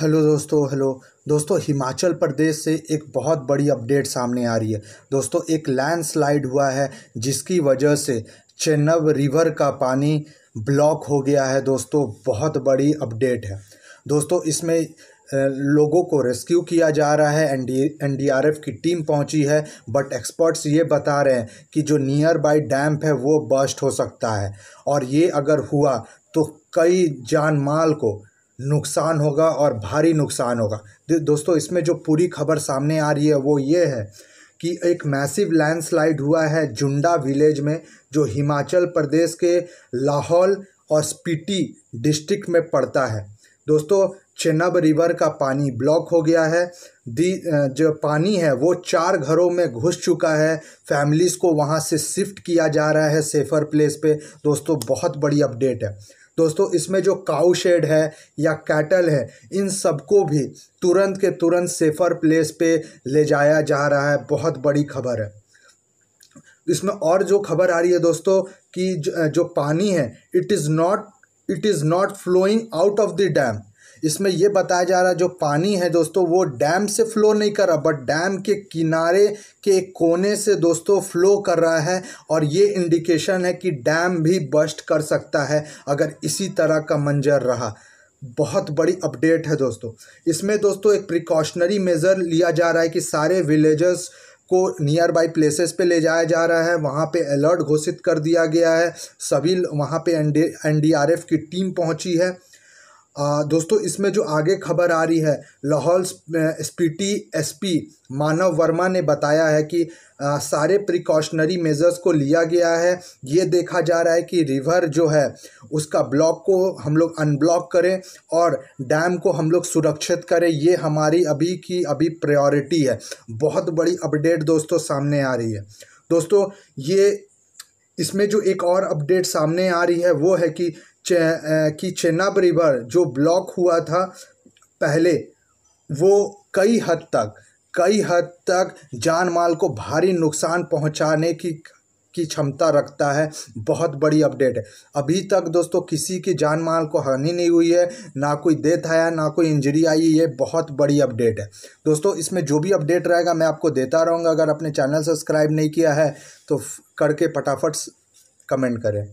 hello दोस्तों hello दोस्तों हिमाचल प्रदेश से एक बहुत बड़ी अपडेट सामने आ रही है दोस्तों एक लैंडस्लाइड हुआ है जिसकी वजह से चेन्नब रिवर का पानी ब्लॉक हो गया है दोस्तों बहुत बड़ी अपडेट है दोस्तों इसमें लोगों को रेस्क्यू किया जा रहा है एनडी एनडीआरएफ की टीम पहुंची है बट एक्सपर्ट्स ये बता रहे हैं कि जो नियर बाई डैम है वो बस्ट हो सकता है और ये अगर हुआ तो कई जान माल को नुकसान होगा और भारी नुकसान होगा दोस्तों इसमें जो पूरी खबर सामने आ रही है वो ये है कि एक मैसिव लैंडस्लाइड हुआ है जुंडा विलेज में जो हिमाचल प्रदेश के लाहौल और स्पीटी डिस्ट्रिक्ट में पड़ता है दोस्तों चेनब रिवर का पानी ब्लॉक हो गया है दी जो पानी है वो चार घरों में घुस चुका है फैमिलीज़ को वहाँ से शिफ्ट किया जा रहा है सेफ़र प्लेस पे दोस्तों बहुत बड़ी अपडेट है दोस्तों इसमें जो काउ शेड है या कैटल है इन सबको भी तुरंत के तुरंत सेफर प्लेस पे ले जाया जा रहा है बहुत बड़ी खबर है इसमें और जो खबर आ रही है दोस्तों कि जो, जो पानी है it is not it is not flowing out of the dam इसमें यह बताया जा रहा है जो पानी है दोस्तों वो डैम से फ्लो नहीं कर रहा बट डैम के किनारे के कोने से दोस्तों फ्लो कर रहा है और ये इंडिकेशन है कि डैम भी बस्ट कर सकता है अगर इसी तरह का मंजर रहा बहुत बड़ी अपडेट है दोस्तों इसमें दोस्तों एक प्रिकॉशनरी मेज़र लिया जा रहा है कि सारे विलेजर्स को नियर बाई प्लेसेस पे ले जाया जा रहा है वहाँ पे अलर्ट घोषित कर दिया गया है सभी वहाँ पे एन डी की टीम पहुँची है दोस्तों इसमें जो आगे खबर आ रही है लाहौल स्पीटी एसपी मानव वर्मा ने बताया है कि आ, सारे प्रिकॉशनरी मेजर्स को लिया गया है ये देखा जा रहा है कि रिवर जो है उसका ब्लॉक को हम लोग अनब्लॉक करें और डैम को हम लोग सुरक्षित करें ये हमारी अभी की अभी प्रायोरिटी है बहुत बड़ी अपडेट दोस्तों सामने आ रही है दोस्तों ये इसमें जो एक और अपडेट सामने आ रही है वो है कि की चेनाब रिवर जो ब्लॉक हुआ था पहले वो कई हद तक कई हद तक जान माल को भारी नुकसान पहुंचाने की की क्षमता रखता है बहुत बड़ी अपडेट है अभी तक दोस्तों किसी की जान माल को हानि नहीं हुई है ना कोई डेथ आया ना कोई इंजरी आई ये बहुत बड़ी अपडेट है दोस्तों इसमें जो भी अपडेट रहेगा मैं आपको देता रहूँगा अगर अपने चैनल सब्सक्राइब नहीं किया है तो करके फटाफट कमेंट करें